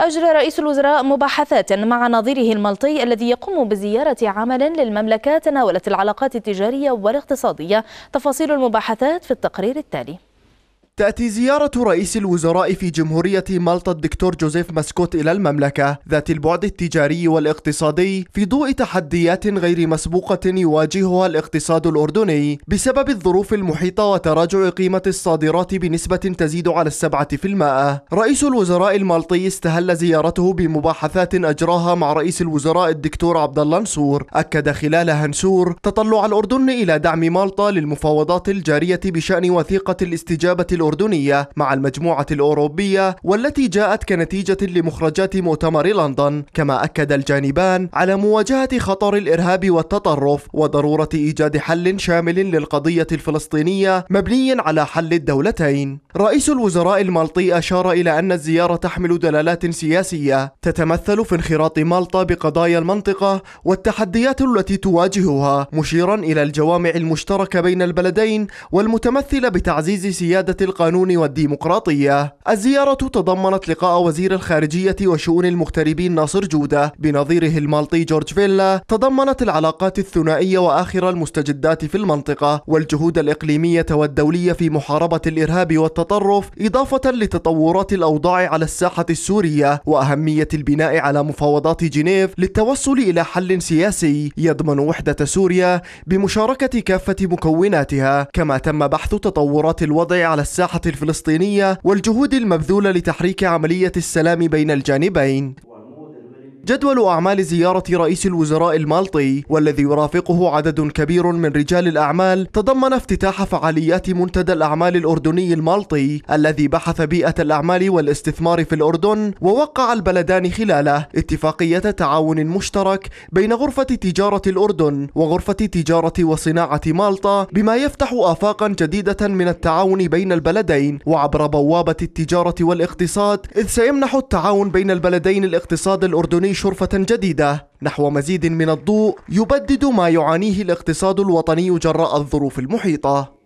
أجرى رئيس الوزراء مباحثات مع نظيره المالطي الذي يقوم بزيارة عمل للمملكة تناولت العلاقات التجارية والاقتصادية تفاصيل المباحثات في التقرير التالي تأتي زيارة رئيس الوزراء في جمهورية مالطا الدكتور جوزيف ماسكوت إلى المملكة ذات البعد التجاري والاقتصادي في ضوء تحديات غير مسبوقة يواجهها الاقتصاد الأردني بسبب الظروف المحيطة وتراجع قيمة الصادرات بنسبة تزيد على السبعة في المائة رئيس الوزراء المالطي استهل زيارته بمباحثات أجراها مع رئيس الوزراء الدكتور عبد الله نسور أكد خلال هنسور تطلع الأردن إلى دعم مالطا للمفاوضات الجارية بشأن وثيقة الاستجابة الأردنية مع المجموعة الأوروبية والتي جاءت كنتيجة لمخرجات مؤتمر لندن كما أكد الجانبان على مواجهة خطر الإرهاب والتطرف وضرورة إيجاد حل شامل للقضية الفلسطينية مبني على حل الدولتين رئيس الوزراء المالطي أشار إلى أن الزيارة تحمل دلالات سياسية تتمثل في انخراط مالطا بقضايا المنطقة والتحديات التي تواجهها مشيرا إلى الجوامع المشتركة بين البلدين والمتمثلة بتعزيز سيادة القانون والديمقراطية الزيارة تضمنت لقاء وزير الخارجية وشؤون المغتربين ناصر جودة بنظيره المالطي جورج فيلا تضمنت العلاقات الثنائية وآخر المستجدات في المنطقة والجهود الإقليمية والدولية في محاربة الإرهاب والتطرف إضافة لتطورات الأوضاع على الساحة السورية وأهمية البناء على مفاوضات جنيف للتوصل إلى حل سياسي يضمن وحدة سوريا بمشاركة كافة مكوناتها كما تم بحث تطورات الوضع على الساحة الساحة الفلسطينية والجهود المبذولة لتحريك عملية السلام بين الجانبين جدول أعمال زيارة رئيس الوزراء المالطي والذي يرافقه عدد كبير من رجال الأعمال تضمن افتتاح فعاليات منتدى الأعمال الأردني المالطي الذي بحث بيئة الأعمال والاستثمار في الأردن ووقع البلدان خلاله اتفاقية تعاون مشترك بين غرفة تجارة الأردن وغرفة تجارة وصناعة مالطا بما يفتح آفاقا جديدة من التعاون بين البلدين وعبر بوابة التجارة والاقتصاد إذ سيمنح التعاون بين البلدين الاقتصاد الأردني شرفة جديدة نحو مزيد من الضوء يبدد ما يعانيه الاقتصاد الوطني جراء الظروف المحيطة